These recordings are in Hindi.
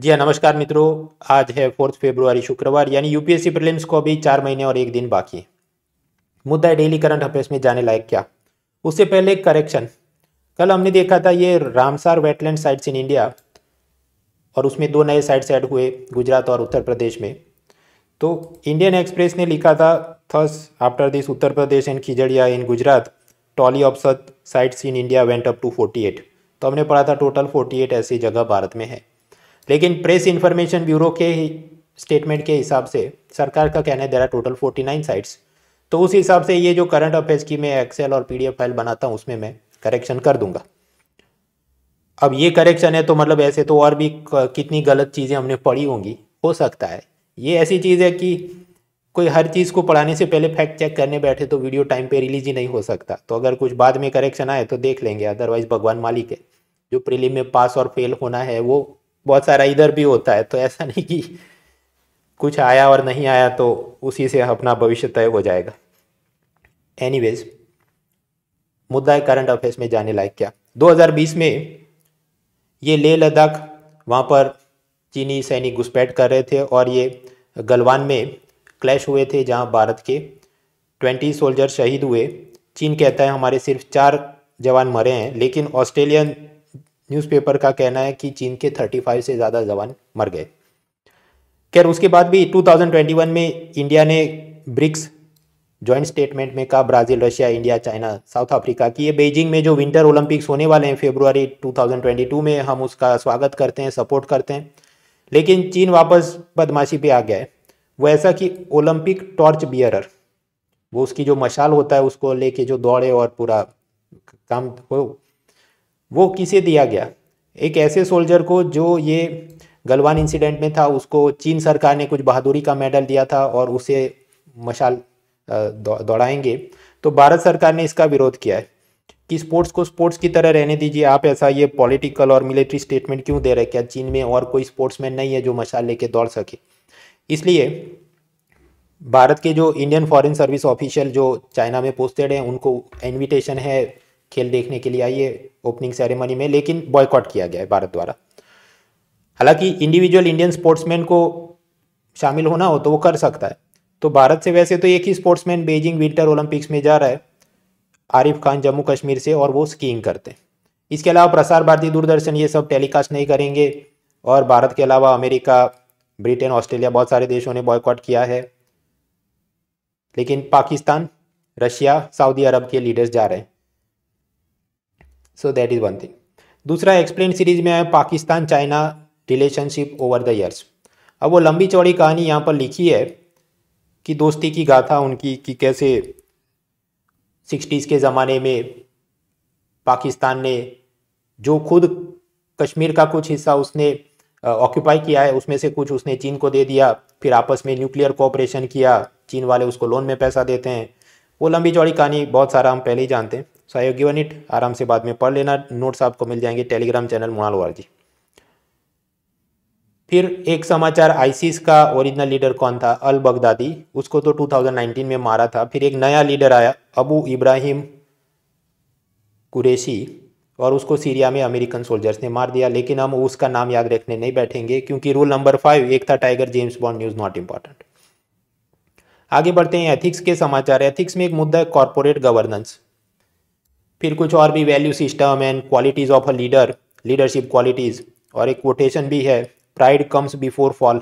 जी हाँ नमस्कार मित्रों आज है फोर्थ फेब्रुआरी शुक्रवार यानी यूपीएससी प्रीलिम्स को अभी चार महीने और एक दिन बाकी है मुद्दा है डेली करंट अफेयर्स में जाने लायक क्या उससे पहले करेक्शन कल हमने देखा था ये Ramsar wetland sites in India और उसमें दो नए साइट्स ऐड हुए गुजरात और उत्तर प्रदेश में तो इंडियन एक्सप्रेस ने लिखा था thus after this Uttar Pradesh and Khijadia in Gujarat tally of सत sites in India went up to eight तो हमने पढ़ा था टोटल एट ऐसी जगह भारत में है लेकिन प्रेस इंफॉर्मेशन ब्यूरो के स्टेटमेंट के हिसाब से सरकार का कहना है there are total forty nine sites तो उस हिसाब से ये जो करंट अफेयर्स की मैं एक्सेल और पीडीएफ फाइल बनाता हूँ उसमें मैं करेक्शन कर दूंगा अब ये करेक्शन है तो मतलब ऐसे तो और भी कितनी गलत चीज़ें हमने पढ़ी होंगी हो सकता है ये ऐसी चीज़ है कि कोई हर चीज़ को पढ़ाने से पहले फैक्ट चेक करने बैठे तो वीडियो टाइम पे रिलीज ही नहीं हो सकता तो अगर कुछ बाद में करेक्शन आए तो देख लेंगे अदरवाइज़ भगवान मालिक है जो प्रीलिम में पास और फेल होना है वो बहुत सारा इधर भी होता है तो ऐसा नहीं कि कुछ आया और नहीं आया तो उसी से अपना भविष्य तय हो जाएगा एनीवेज मुद्दा है करंट अफेयर्स में जाने लायक क्या 2020 में ये ले लद्दाख वहाँ पर चीनी सैनिक घुसपैठ कर रहे थे और ये गलवान में क्लैश हुए थे जहाँ भारत के ट्वेंटी सोल्जर शहीद हुए चीन कहता है हमारे सिर्फ चार जवान मरे हैं लेकिन ऑस्ट्रेलियन न्यूज़पेपर का कहना है कि चीन के 35 से ज़्यादा जवान मर गए खैर उसके बाद भी 2021 में इंडिया ने ब्रिक्स ज्वाइंट स्टेटमेंट में कहा Brazil Russia India China South Africa की ये बेजिंग में जो विंटर ओलंपिक्स होने वाले हैं फेब्रुआरी 2022 में हम उसका स्वागत करते हैं सपोर्ट करते हैं लेकिन चीन वापस बदमाशी पे आ गया है वो ऐसा कि ओलंपिक टॉर्च बियरर वो उसकी जो मशाल होता है उसको लेके जो दौड़े और पूरा काम हो वो किसे दिया गया एक ऐसे सोल्जर को जो ये गलवान इंसिडेंट में था उसको चीन सरकार ने कुछ बहादुरी का मेडल दिया था और उसे मशाल दौड़ाएंगे तो भारत सरकार ने इसका विरोध किया है कि स्पोर्ट्स को स्पोर्ट्स की तरह रहने दीजिए आप ऐसा ये पॉलिटिकल और मिलिट्री स्टेटमेंट क्यों दे रहे क्या चीन में और कोई स्पोर्ट्समैन नहीं है जो मशाल लेके दौड़ सके इसलिए भारत के जो इंडियन फॉरेन सर्विस ऑफिशियल जो चाइना में पोस्टेड हैं उनको इन्विटेशन है खेल देखने के लिए आई है ओपनिंग सेरेमनी में लेकिन बॉयकॉट किया गया है भारत द्वारा हालांकि इंडिविजुअल इंडियन स्पोर्ट्समैन को शामिल होना हो तो वो कर सकता है तो भारत से वैसे तो एक ही स्पोर्ट्समैन बेजिंग विंटर ओलंपिक्स में जा रहा है आरिफ खान जम्मू कश्मीर से और वो स्कीइंग करते हैं इसके अलावा प्रसार भारती दूरदर्शन ये सब टेलीकास्ट नहीं करेंगे और भारत के अलावा अमेरिका ब्रिटेन ऑस्ट्रेलिया बहुत सारे देशों ने बॉयकॉट किया है लेकिन पाकिस्तान रशिया सऊदी अरब के लीडर्स जा रहे हैं so that is one thing दूसरा एक्सप्लेन सीरीज में है Pakistan China relationship over the years अब वो लंबी चौड़ी कहानी यहाँ पर लिखी है कि दोस्ती की गाथा उनकी कि कैसे सिक्सटीज़ के ज़माने में पाकिस्तान ने जो खुद कश्मीर का कुछ हिस्सा उसने ऑक्यूपाई किया है उसमें से कुछ उसने चीन को दे दिया फिर आपस में न्यूक्लियर कोऑपरेशन किया चीन वाले उसको लोन में पैसा देते हैं वो लंबी चौड़ी कहानी बहुत सारा हम पहले ही जानते हैं सो आई गिवन इट आराम से बाद में पढ़ लेना नोट्स आपको मिल जाएंगे टेलीग्राम चैनल मोनाल वारजी फिर एक समाचार आईसीस का ओरिजिनल लीडर कौन था अल बगदादी उसको तो 2019 में मारा था फिर एक नया लीडर आया अबू इब्राहिम कुरेशी और उसको सीरिया में अमेरिकन सोल्जर्स ने मार दिया लेकिन हम उसका नाम याद रखने नहीं बैठेंगे क्योंकि रूल नंबर फाइव एक था Tiger James Bond news not important आगे बढ़ते हैं एथिक्स के समाचार एथिक्स में एक मुद्दा है कॉरपोरेट गवर्नेंस फिर कुछ और भी value system and qualities of a leader leadership qualities और एक कोटेशन भी है प्राइड कम्स बिफोर फॉल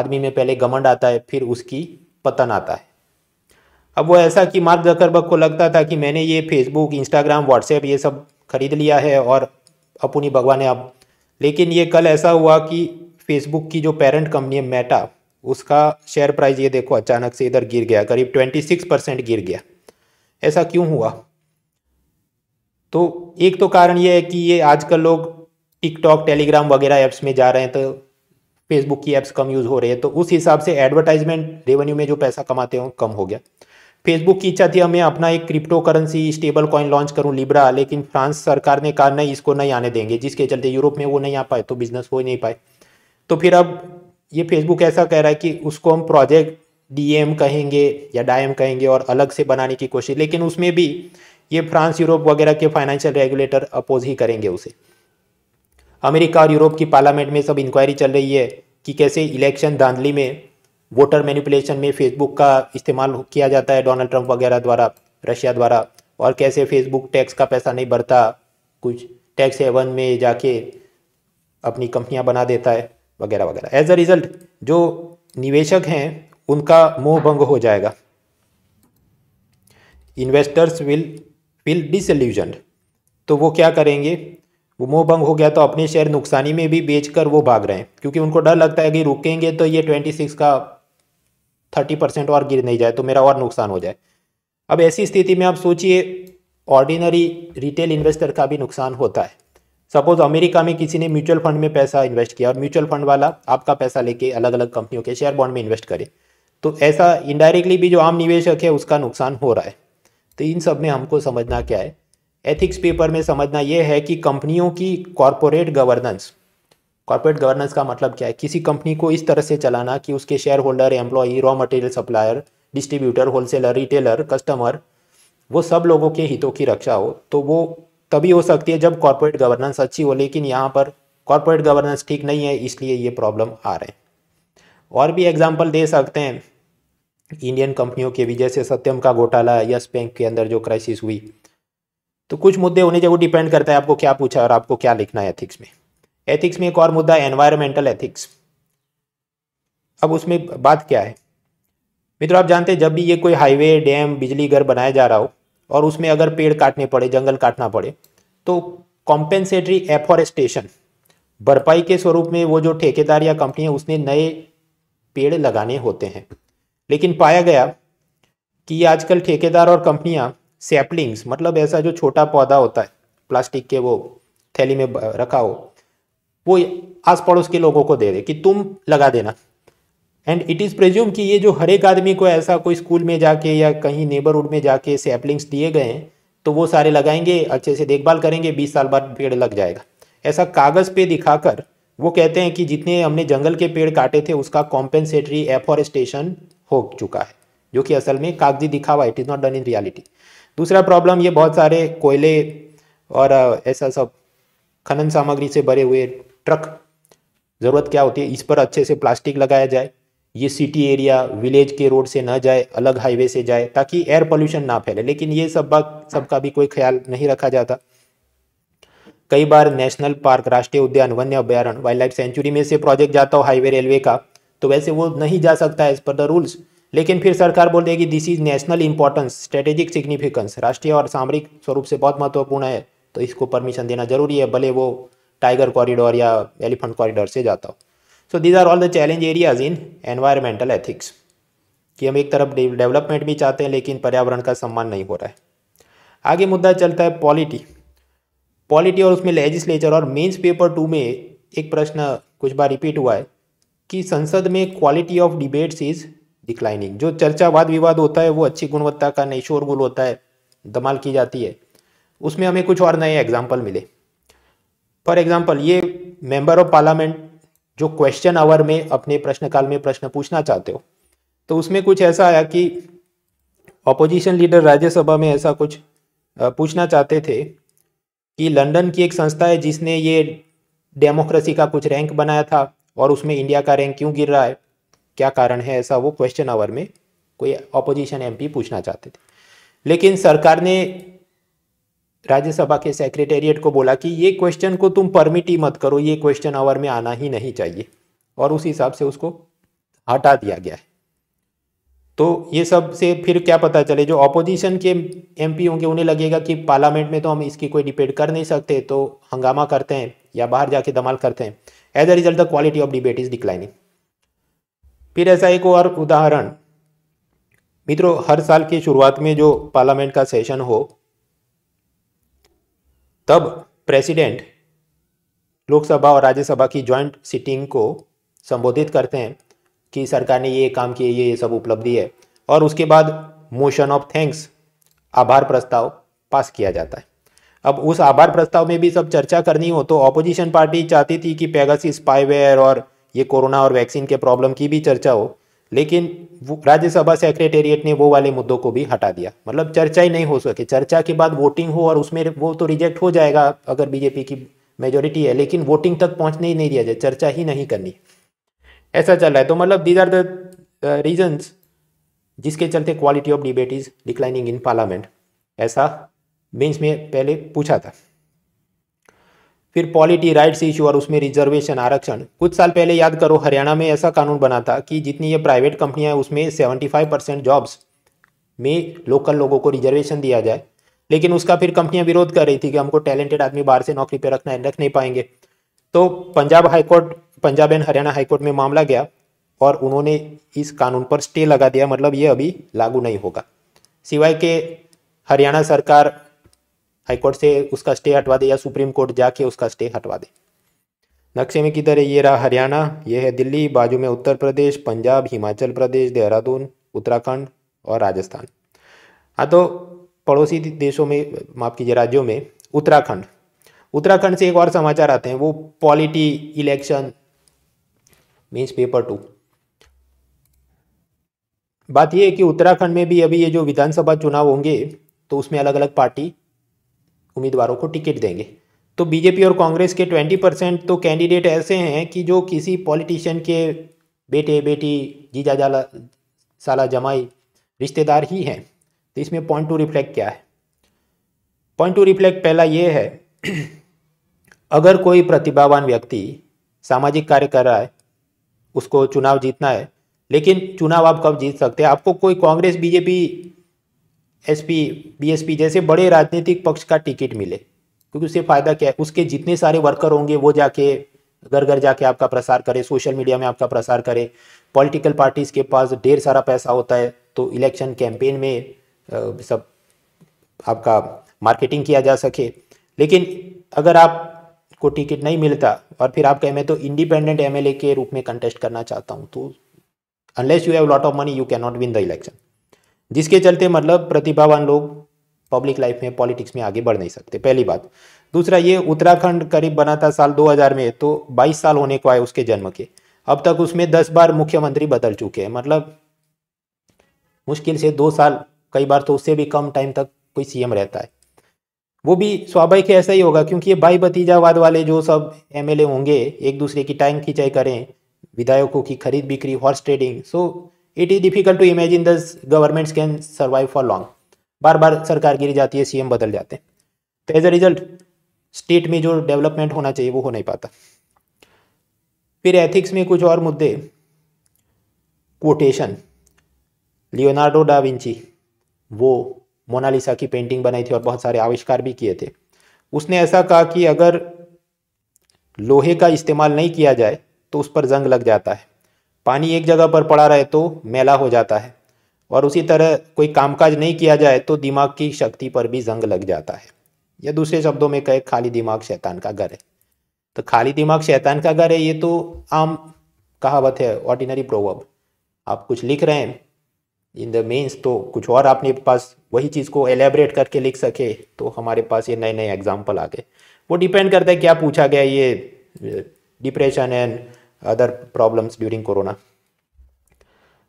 आदमी में पहले घमंड आता है फिर उसकी पतन आता है अब वो ऐसा कि मार्क जकरबर्ग को लगता था कि मैंने ये फेसबुक इंस्टाग्राम व्हाट्सएप ये सब खरीद लिया है और अपुनी भगवान है अब लेकिन ये कल ऐसा हुआ कि फेसबुक की जो पेरेंट कंपनी है मेटा उसका शेयर प्राइस ये देखो अचानक से इधर गिर गया करीब ट्वेंटी सिक्स परसेंट गिर गया ऐसा क्यों हुआ तो एक तो कारण ये है कि ये आजकल लोग टिकटॉक टेलीग्राम वगैरह ऐप्स में जा रहे हैं तो फेसबुक की ऐप्स कम यूज़ हो रही है तो उस हिसाब से एडवर्टाइजमेंट रेवेन्यू में जो पैसा कमाते हैं कम हो गया फेसबुक की इच्छा थी हमें अपना एक crypto currency stable coin launch करूं लिब्रा लेकिन फ्रांस सरकार ने कहा नहीं इसको नहीं आने देंगे जिसके चलते यूरोप में वो नहीं आ पाए तो बिजनेस हो नहीं पाए तो फिर अब ये फेसबुक ऐसा कह रहा है कि उसको हम प्रोजेक्ट डीएम कहेंगे या डाएम कहेंगे और अलग से बनाने की कोशिश लेकिन उसमें भी ये फ्रांस यूरोप वगैरह के फाइनेंशियल रेगुलेटर अपोज ही करेंगे उसे अमेरिका और यूरोप की पार्लियामेंट में सब इंक्वायरी चल रही है कि कैसे इलेक्शन धांधली में वोटर मैनिपुलेशन में फेसबुक का इस्तेमाल किया जाता है डोनाल्ड ट्रंप वगैरह द्वारा रशिया द्वारा और कैसे फेसबुक टैक्स का पैसा नहीं भरता कुछ टैक्स हेवन में जाके अपनी कंपनियां बना देता है वगैरह वगैरह एज अ रिज़ल्ट जो निवेशक हैं उनका मोह भंग हो जाएगा इन्वेस्टर्स विल फील डिसल्यूजन तो वो क्या करेंगे वो मोह भंग हो गया तो अपने शेयर नुकसानी में भी बेचकर वो भाग रहे हैं क्योंकि उनको डर लगता है कि रुकेंगे तो ये ट्वेंटी सिक्स का थर्टी परसेंट और गिर नहीं जाए तो मेरा और नुकसान हो जाए अब ऐसी स्थिति में आप सोचिए ऑर्डिनरी रिटेल इन्वेस्टर का भी नुकसान होता है सपोज अमेरिका में किसी ने म्यूचुअल फंड में पैसा इन्वेस्ट किया और म्यूचुअल फंड वाला आपका पैसा लेके अलग अलग कंपनियों के शेयर बॉन्ड में इन्वेस्ट करे तो ऐसा इनडायरेक्टली भी जो आम निवेशक है उसका नुकसान हो रहा है तो इन सब में हमको समझना क्या है एथिक्स पेपर में समझना यह है कि कंपनियों की कॉरपोरेट गवर्नेंस कॉरपोरेट गवर्नेंस का मतलब क्या है किसी कंपनी को इस तरह से चलाना कि उसके share holder employee raw material supplier distributor wholesaler retailer customer वो सब लोगों के हितों की रक्षा हो तो वो तभी हो सकती है जब कॉरपोरेट गवर्नेंस अच्छी हो लेकिन यहाँ पर कॉरपोरेट गवर्नेंस ठीक नहीं है इसलिए ये प्रॉब्लम आ रहे हैं और भी एग्जाम्पल दे सकते हैं इंडियन कंपनियों के भी जैसे सत्यम का घोटाला यस बैंक के अंदर जो क्राइसिस हुई तो कुछ मुद्दे होने चाहिए वो डिपेंड करता है आपको क्या पूछा और आपको क्या लिखना है एथिक्स में एथिक्स में एक और मुद्दा है एनवायरमेंटल एथिक्स अब उसमें बात क्या है मित्रों आप जानते हैं जब भी ये कोई हाईवे डैम बिजली घर बनाया जा रहा हो और उसमें अगर पेड़ काटने पड़े जंगल काटना पड़े तो कॉम्पेंसेटरी एफॉरेस्टेशन भरपाई के स्वरूप में वो जो ठेकेदार या कंपनी है उसने नए पेड़ लगाने होते हैं लेकिन पाया गया कि आजकल ठेकेदार और कंपनियां सैपलिंग्स मतलब ऐसा जो छोटा पौधा होता है प्लास्टिक के वो थैली में रखा हो वो आस पड़ोस के लोगों को दे दे कि तुम लगा देना एंड इट इज़ प्रेज्यूम कि ये जो हर एक आदमी को ऐसा कोई स्कूल में जाके या कहीं नेबरहुड में जाके सैपलिंग्स दिए गए हैं तो वो सारे लगाएंगे अच्छे से देखभाल करेंगे बीस साल बाद पेड़ लग जाएगा ऐसा कागज़ पे दिखाकर वो कहते हैं कि जितने हमने जंगल के पेड़ काटे थे उसका कॉम्पेंसेटरी एफॉरेस्टेशन हो चुका है जो कि असल में कागजी दिखावा it is not done in reality दूसरा प्रॉब्लम ये बहुत सारे कोयले और ऐसा सब खनन सामग्री से भरे हुए ट्रक ज़रूरत क्या होती है इस पर अच्छे से प्लास्टिक लगाया जाए ये सिटी एरिया विलेज के रोड से ना जाए अलग हाईवे से जाए ताकि एयर पोल्यूशन ना फैले लेकिन ये सब बात सबका भी कोई ख्याल नहीं रखा जाता कई बार नेशनल पार्क राष्ट्रीय उद्यान वन्य अभ्यारण वाइल्ड लाइफ सेंचुरी में से प्रोजेक्ट जाता हो हाईवे रेलवे का तो वैसे वो नहीं जा सकता है एज पर द रूल्स लेकिन फिर सरकार बोल देगी this is national importance strategic significance राष्ट्रीय और सामरिक स्वरूप से बहुत महत्वपूर्ण है तो इसको परमिशन देना जरूरी है भले वो टाइगर कॉरिडोर या एलिफेंट कॉरिडोर से जाता हो so these are all the challenge areas in environmental ethics कि हम एक तरफ डेवलपमेंट भी चाहते हैं लेकिन पर्यावरण का सम्मान नहीं हो रहा है आगे मुद्दा चलता है पॉलिटी पॉलिटी और उसमें लेजिस्लेचर और मीन्स पेपर टू में एक प्रश्न कुछ बार रिपीट हुआ है कि संसद में quality of debates is declining जो चर्चा वाद विवाद होता है वो अच्छी गुणवत्ता का नहीं शोरगुल होता है धमाल की जाती है उसमें हमें कुछ और नए एग्जाम्पल मिले फॉर एग्जाम्पल ये मेंबर ऑफ पार्लियामेंट जो क्वेश्चन आवर में अपने प्रश्नकाल में प्रश्न पूछना चाहते हो तो उसमें कुछ ऐसा आया कि ऑपोजिशन लीडर राज्यसभा में ऐसा कुछ पूछना चाहते थे कि लंदन की एक संस्था है जिसने ये डेमोक्रेसी का कुछ रैंक बनाया था और उसमें इंडिया का रैंक क्यों गिर रहा है क्या कारण है ऐसा वो क्वेश्चन आवर में कोई अपोजिशन एम पूछना चाहते थे लेकिन सरकार ने राज्यसभा के सेक्रेटेरिएट को बोला कि ये क्वेश्चन को तुम परमिट ही मत करो ये क्वेश्चन आवर में आना ही नहीं चाहिए और उस हिसाब से उसको हटा दिया गया है तो ये सब से फिर क्या पता चले जो ऑपोजिशन के एमपी होंगे उन्हें लगेगा कि पार्लियामेंट में तो हम इसकी कोई डिपेंड कर नहीं सकते तो हंगामा करते हैं या बाहर जाके दमाल करते हैं as a result the quality of debate is declining फिर ऐसा एक और उदाहरण मित्रों हर साल की शुरुआत में जो पार्लियामेंट का सेशन हो तब प्रेसिडेंट लोकसभा और राज्यसभा की ज्वाइंट सिटिंग को संबोधित करते हैं कि सरकार ने ये काम किए ये ये सब उपलब्धि है और उसके बाद मोशन ऑफ थैंक्स आभार प्रस्ताव पास किया जाता है अब उस आभार प्रस्ताव में भी सब चर्चा करनी हो तो ऑपोजिशन पार्टी चाहती थी कि पैगासी स्पाईवेयर और ये कोरोना और वैक्सीन के प्रॉब्लम की भी चर्चा हो लेकिन राज्यसभा सेक्रेटेरिएट ने वो वाले मुद्दों को भी हटा दिया मतलब चर्चा ही नहीं हो सके चर्चा के बाद वोटिंग हो और उसमें वो तो रिजेक्ट हो जाएगा अगर बीजेपी की मेजोरिटी है लेकिन वोटिंग तक पहुंचने ही नहीं दिया जाए चर्चा ही नहीं करनी ऐसा चल रहा है तो मतलब दीज आर द रीजन्स जिसके चलते quality of debate is declining in parliament ऐसा बेंच में पहले पूछा था फिर पॉलिटी राइट्स इशू और उसमें रिजर्वेशन आरक्षण कुछ साल पहले याद करो हरियाणा में ऐसा कानून बना था कि जितनी ये प्राइवेट कंपनियां हैं उसमें 75 परसेंट जॉब्स में लोकल लोगों को रिजर्वेशन दिया जाए लेकिन उसका फिर कंपनियां विरोध कर रही थी कि हमको टैलेंटेड आदमी बाहर से नौकरी पर रखना है रख नहीं पाएंगे तो Punjab high court Punjab and Haryana high court में मामला गया और उन्होंने इस कानून पर स्टे लगा दिया मतलब ये अभी लागू नहीं होगा सिवाय के हरियाणा सरकार हाईकोर्ट से उसका स्टे हटवा दे या सुप्रीम कोर्ट जाके उसका स्टे हटवा दे नक्शे में किधर है ये रहा हरियाणा ये है दिल्ली बाजू में उत्तर प्रदेश पंजाब हिमाचल प्रदेश देहरादून उत्तराखंड और राजस्थान हाँ तो पड़ोसी देशों में माफ कीजिए राज्यों में उत्तराखंड उत्तराखंड से एक और समाचार आते हैं वो polity election mains paper two बात यह है कि उत्तराखंड में भी अभी ये जो विधानसभा चुनाव होंगे तो उसमें अलग अलग पार्टी उम्मीदवारों को टिकट देंगे तो बीजेपी और कांग्रेस के ट्वेंटी परसेंट तो कैंडिडेट ऐसे हैं कि जो किसी पॉलिटिशियन के बेटे बेटी जीजा जाला साला जमाई रिश्तेदार ही हैं तो इसमें पॉइंट टू रिफ्लेक्ट क्या है पॉइंट टू रिफ्लेक्ट पहला ये है अगर कोई प्रतिभावान व्यक्ति सामाजिक कार्य कर रहा है उसको चुनाव जीतना है लेकिन चुनाव आप कब जीत सकते हैं आपको कोई कांग्रेस बीजेपी एसपी बीएसपी जैसे बड़े राजनीतिक पक्ष का टिकट मिले क्योंकि उससे फ़ायदा क्या है उसके जितने सारे वर्कर होंगे वो जाके घर घर जाके आपका प्रसार करे सोशल मीडिया में आपका प्रसार करे पॉलिटिकल पार्टीज़ के पास ढेर सारा पैसा होता है तो इलेक्शन कैंपेन में सब आपका मार्केटिंग किया जा सके लेकिन अगर आप को टिकट नहीं मिलता और फिर आप कहें मैं तो इंडिपेंडेंट एमएलए के रूप में कंटेस्ट करना चाहता हूँ तो unless you have lot of money you can not win the election जिसके चलते मतलब प्रतिभावान लोग पब्लिक लाइफ में पॉलिटिक्स में आगे बढ़ नहीं सकते पहली बात दूसरा ये उत्तराखंड करीब बना था साल 2000 में तो 22 साल होने को आए उसके जन्म के अब तक उसमें 10 बार मुख्यमंत्री बदल चुके हैं मतलब मुश्किल से दो साल कई बार तो उससे भी कम टाइम तक कोई सीएम रहता है वो भी स्वाभाविक है ऐसा ही होगा क्योंकि ये भाई भतीजावाद वाले जो सब एमएलए होंगे एक दूसरे की टाइम खिंचाई करें विधायकों की खरीद बिक्री horse trading so it is difficult to imagine the governments can survive for long बार बार सरकार गिरी जाती है सीएम बदल जाते हैं तो एज अ रिजल्ट स्टेट में जो डेवलपमेंट होना चाहिए वो हो नहीं पाता फिर एथिक्स में कुछ और मुद्दे कोटेशन लियोनार्डो डा विंची वो मोनालिसा की पेंटिंग बनाई थी और बहुत सारे आविष्कार भी किए थे उसने ऐसा कहा कि अगर लोहे का इस्तेमाल नहीं किया जाए तो उस पर जंग लग जाता है पानी एक जगह पर पड़ा रहे तो मेला हो जाता है और उसी तरह कोई कामकाज नहीं किया जाए तो दिमाग की शक्ति पर भी जंग लग जाता है या दूसरे शब्दों में कहे खाली दिमाग शैतान का घर है तो खाली दिमाग शैतान का घर है ये तो आम कहावत है ऑर्डिनरी प्रोवर्ब आप कुछ लिख रहे हैं इन द मीन्स तो कुछ और आपने पास वही चीज़ को एलेबरेट करके लिख सके तो हमारे पास ये नए नए एग्जाम्पल आ गए वो डिपेंड करता है क्या पूछा गया ये depression and other problems during corona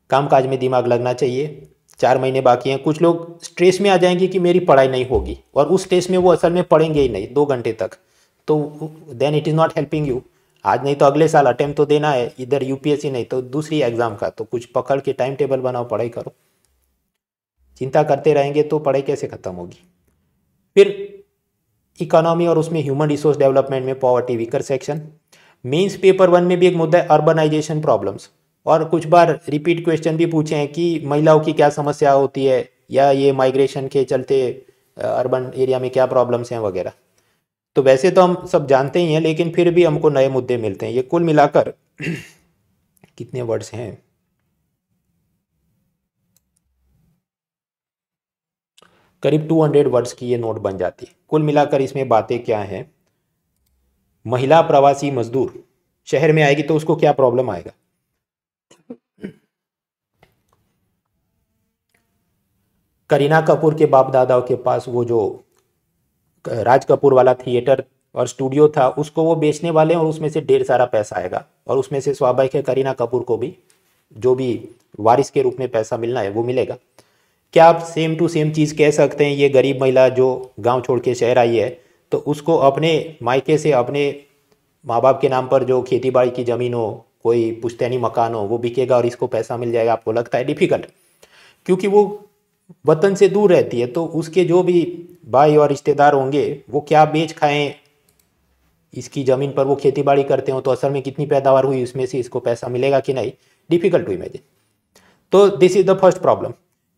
काम काज में दिमाग लगना चाहिए चार महीने बाकी हैं कुछ लोग स्ट्रेस में आ जाएंगे कि मेरी पढ़ाई नहीं होगी और उस स्ट्रेस में वो असल में पढ़ेंगे ही नहीं दो घंटे तक तो then it is not helping you आज नहीं तो अगले साल अटैम्प्ट तो देना है इधर यूपीएससी नहीं तो दूसरी एग्ज़ाम का तो कुछ पकड़ के टाइम टेबल बनाओ पढ़ाई करो चिंता करते रहेंगे तो पढ़ाई कैसे ख़त्म होगी फिर इकोनॉमी और उसमें ह्यूमन रिसोर्स डेवलपमेंट में poverty weaker section mains paper one में भी एक मुद्दा है अर्बनाइजेशन प्रॉब्लम्स और कुछ बार रिपीट क्वेश्चन भी पूछे हैं कि महिलाओं की क्या समस्या होती है या ये माइग्रेशन के चलते अर्बन एरिया में क्या प्रॉब्लम्स हैं वगैरह तो वैसे तो हम सब जानते ही हैं लेकिन फिर भी हमको नए मुद्दे मिलते हैं ये कुल मिलाकर कितने वर्ड्स हैं करीब 200 वर्ड्स की ये नोट बन जाती है कुल मिलाकर इसमें बातें क्या हैं महिला प्रवासी मजदूर शहर में आएगी तो उसको क्या प्रॉब्लम आएगा करीना कपूर के बाप दादाओं के पास वो जो राज कपूर वाला थिएटर और स्टूडियो था उसको वो बेचने वाले हैं और उसमें से ढेर सारा पैसा आएगा और उसमें से स्वाभाविक है करीना कपूर को भी जो भी वारिस के रूप में पैसा मिलना है वो मिलेगा क्या आप सेम टू सेम चीज़ कह सकते हैं ये गरीब महिला जो गांव छोड़ के शहर आई है तो उसको अपने मायके से अपने माँ बाप के नाम पर जो खेती बाड़ी की ज़मीन हो कोई पुश्तैनी मकान हो वो बिकेगा और इसको पैसा मिल जाएगा आपको लगता है डिफ़िकल्ट क्योंकि वो वतन से दूर रहती है तो उसके जो भी भाई और रिश्तेदार होंगे वो क्या बेच खाएं इसकी ज़मीन पर वो खेती बाड़ी करते हो तो असल में कितनी पैदावार हुई उसमें से इसको पैसा मिलेगा कि नहीं डिफ़िकल्ट टू इमेजिन तो this is the first problem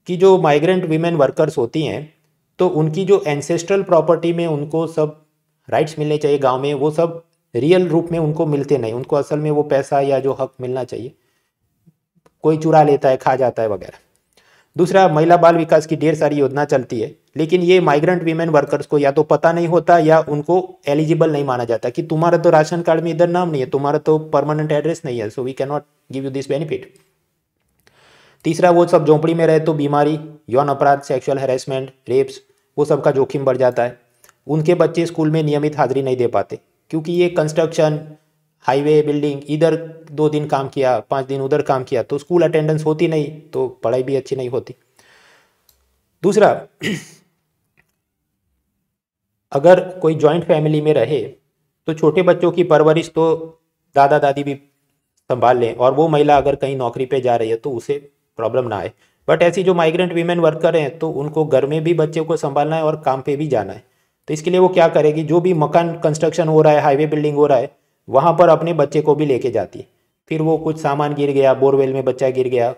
कि जो माइग्रेंट वीमेन वर्कर्स होती हैं तो उनकी जो एंसेस्ट्रल प्रॉपर्टी में उनको सब राइट्स मिलने चाहिए गाँव में वो सब रियल रूप में उनको मिलते नहीं उनको असल में वो पैसा या जो हक मिलना चाहिए कोई चुरा लेता है खा जाता है वगैरह दूसरा महिला बाल विकास की ढेर सारी योजना चलती है लेकिन ये माइग्रेंट वीमेन वर्कर्स को या तो पता नहीं होता या उनको एलिजिबल नहीं माना जाता कि तुम्हारा तो राशन कार्ड में इधर नाम नहीं है तुम्हारा तो परमानेंट एड्रेस नहीं है so we can not give you this benefit तीसरा वो सब झोंपड़ी में रहे तो बीमारी यौन अपराध सेक्सुअल हेरेसमेंट रेप्स वो सब का जोखिम बढ़ जाता है उनके बच्चे स्कूल में नियमित हाजिरी नहीं दे पाते क्योंकि ये कंस्ट्रक्शन हाईवे बिल्डिंग इधर दो दिन काम किया पाँच दिन उधर काम किया तो स्कूल अटेंडेंस होती नहीं तो पढ़ाई भी अच्छी नहीं होती दूसरा अगर कोई जॉइंट फैमिली में रहे तो छोटे बच्चों की परवरिश तो दादा दादी भी संभाल लें और वो महिला अगर कहीं नौकरी पे जा रही है तो उसे प्रॉब्लम ना आए बट ऐसी जो माइग्रेंट वीमेन वर्कर हैं तो उनको घर में भी बच्चे को संभालना है और काम पे भी जाना है तो इसके लिए वो क्या करेगी जो भी मकान कंस्ट्रक्शन हो रहा है हाईवे बिल्डिंग हो रहा है वहाँ पर अपने बच्चे को भी लेके जाती है फिर वो कुछ सामान गिर गया बोरवेल में बच्चा गिर गया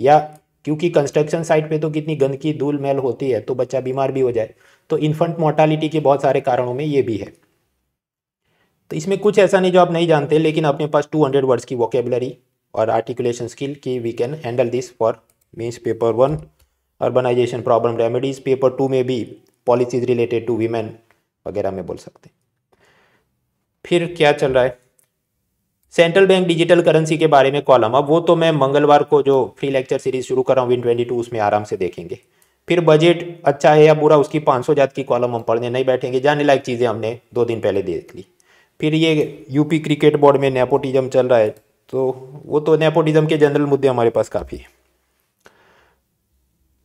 या क्योंकि कंस्ट्रक्शन साइट पे तो कितनी गंदगी धूल मैल होती है तो बच्चा बीमार भी हो जाए तो इन्फेंट मोर्टालिटी के बहुत सारे कारणों में ये भी है तो इसमें कुछ ऐसा नहीं जो आप नहीं जानते लेकिन अपने पास 200 वर्ड्स की वोकेबलरी और आर्टिकुलेशन स्किल की we can handle this for mains paper one urbanisation problem remedies paper two में भी पॉलिसीज रिलेटेड टू वीमेन वगैरह में बोल सकते फिर क्या चल रहा है सेंट्रल बैंक डिजिटल करेंसी के बारे में कॉलम अब वो तो मैं मंगलवार को जो फ्री लेक्चर सीरीज शुरू कर रहा हूँ विन ट्वेंटी टू उसमें आराम से देखेंगे फिर बजट अच्छा है या बुरा उसकी पाँच सौ जात की कॉलम हम पढ़ने नहीं बैठेंगे जाने लायक चीज़ें हमने दो दिन पहले देख ली फिर ये यूपी क्रिकेट बोर्ड में नेपोटिज्म चल रहा है तो वो तो नेपोटिज्म के जनरल मुद्दे हमारे पास काफ़ी है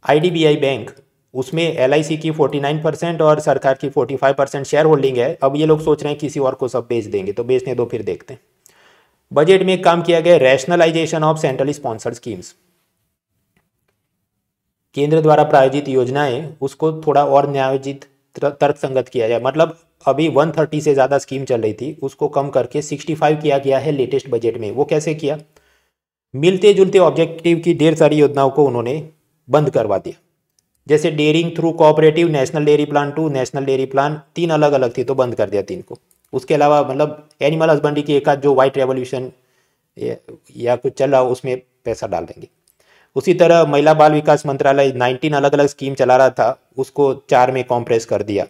आईडीबीआई बैंक उसमें एल की 49 परसेंट और सरकार की 45 परसेंट शेयर होल्डिंग है अब ये लोग सोच रहे हैं किसी और को सब बेच देंगे तो बेचने दो फिर देखते हैं बजट में काम किया गया rationalisation of central sponsored schemes केंद्र द्वारा प्रायोजित योजनाएं उसको थोड़ा और न्यायोजित तर्कसंगत किया जाए मतलब अभी 130 से ज़्यादा स्कीम चल रही थी उसको कम करके 65 किया गया है लेटेस्ट बजट में वो कैसे किया मिलते जुलते ऑब्जेक्टिव की ढेर सारी योजनाओं को उन्होंने बंद करवा दिया जैसे dairying through cooperative national dairy plan two national dairy plan तीन अलग अलग थी तो बंद कर दिया तीन को उसके अलावा मतलब एनिमल हस्बेंड्री की एक जो वाइट रेवोल्यूशन या कुछ चल रहा हो उसमें पैसा डाल देंगे उसी तरह महिला बाल विकास मंत्रालय 19 अलग अलग स्कीम चला रहा था उसको चार में कॉम्प्रेस कर दिया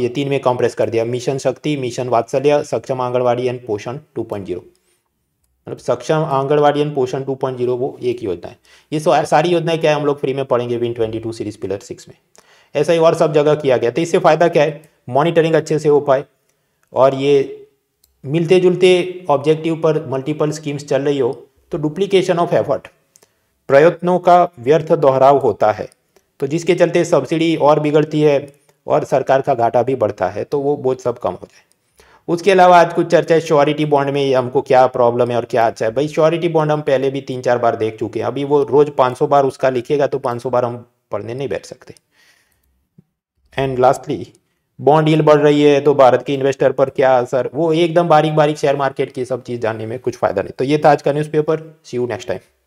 ये तीन में कॉम्प्रेस कर दिया मिशन शक्ति mission Vatsalya Saksham Anganwadi and Poshan two point zero मतलब Saksham Anganwadi and Poshan two point zero वो एक योजना है ये सारी योजनाएं क्या है हम लोग फ्री में पढ़ेंगे win twenty two series pillar six में ऐसा ही और सब जगह किया गया तो इससे फ़ायदा क्या है मॉनिटरिंग अच्छे से हो पाए और ये मिलते जुलते ऑब्जेक्टिव पर मल्टीपल स्कीम्स चल रही हो तो डुप्लीकेशन ऑफ एफर्ट प्रयत्नों का व्यर्थ दोहराव होता है तो जिसके चलते सब्सिडी और बिगड़ती है और सरकार का घाटा भी बढ़ता है तो वो बोझ सब कम हो जाए उसके अलावा आज कुछ चर्चा है श्योरिटी बॉन्ड में हमको क्या प्रॉब्लम है और क्या अच्छा है भाई श्योरिटी बॉन्ड हम पहले भी तीन चार बार देख चुके हैं अभी वो रोज पाँच बार उसका लिखेगा तो पाँच बार हम पढ़ने नहीं बैठ सकते एंड लास्टली बॉन्ड डील बढ़ रही है तो भारत के इन्वेस्टर पर क्या असर वो एकदम बारीक बारीक शेयर मार्केट की सब चीज़ जानने में कुछ फायदा नहीं तो ये था आज का newspaper see you next time